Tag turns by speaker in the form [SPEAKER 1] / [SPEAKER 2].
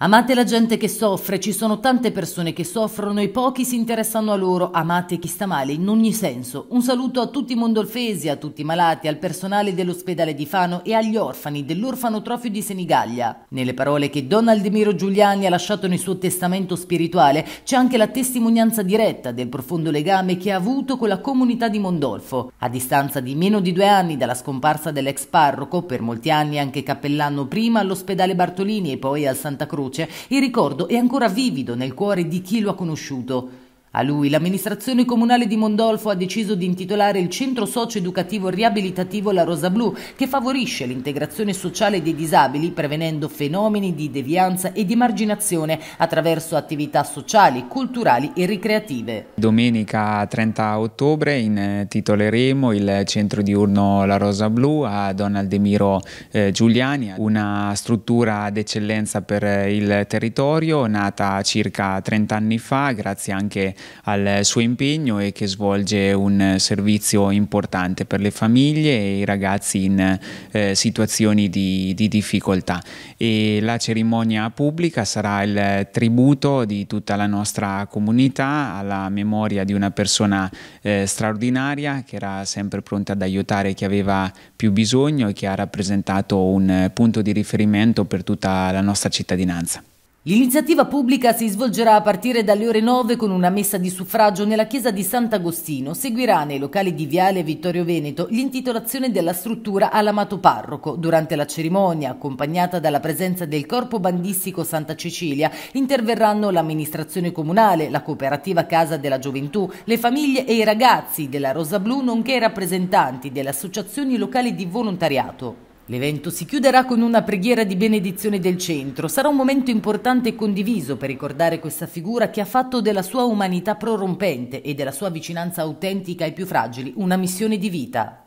[SPEAKER 1] Amate la gente che soffre, ci sono tante persone che soffrono e pochi si interessano a loro. Amate chi sta male in ogni senso. Un saluto a tutti i mondolfesi, a tutti i malati, al personale dell'ospedale di Fano e agli orfani dell'orfanotrofio di Senigallia. Nelle parole che Donald Miro Giuliani ha lasciato nel suo testamento spirituale c'è anche la testimonianza diretta del profondo legame che ha avuto con la comunità di Mondolfo. A distanza di meno di due anni dalla scomparsa dell'ex parroco, per molti anni anche cappellano prima all'ospedale Bartolini e poi al Santa Croce, Croce, il ricordo è ancora vivido nel cuore di chi lo ha conosciuto. A lui l'amministrazione comunale di Mondolfo ha deciso di intitolare il centro socio-educativo riabilitativo La Rosa Blu, che favorisce l'integrazione sociale dei disabili prevenendo fenomeni di devianza e di marginazione attraverso attività sociali, culturali e ricreative.
[SPEAKER 2] Domenica 30 ottobre intitoleremo eh, il centro diurno La Rosa Blu a Donald Demiro eh, Giuliani, una struttura d'eccellenza per eh, il territorio nata circa 30 anni fa grazie anche a al suo impegno e che svolge un servizio importante per le famiglie e i ragazzi in eh, situazioni di, di difficoltà. E la cerimonia pubblica sarà il tributo di tutta la nostra comunità alla memoria di una persona eh, straordinaria che era sempre pronta ad aiutare chi aveva più bisogno e che ha rappresentato un punto di riferimento per tutta la nostra cittadinanza.
[SPEAKER 1] L'iniziativa pubblica si svolgerà a partire dalle ore 9 con una messa di suffragio nella chiesa di Sant'Agostino. Seguirà nei locali di Viale Vittorio Veneto l'intitolazione della struttura all'amato parroco. Durante la cerimonia, accompagnata dalla presenza del corpo bandistico Santa Cecilia, interverranno l'amministrazione comunale, la cooperativa Casa della Gioventù, le famiglie e i ragazzi della Rosa Blu, nonché i rappresentanti delle associazioni locali di volontariato. L'evento si chiuderà con una preghiera di benedizione del centro. Sarà un momento importante e condiviso per ricordare questa figura che ha fatto della sua umanità prorompente e della sua vicinanza autentica ai più fragili una missione di vita.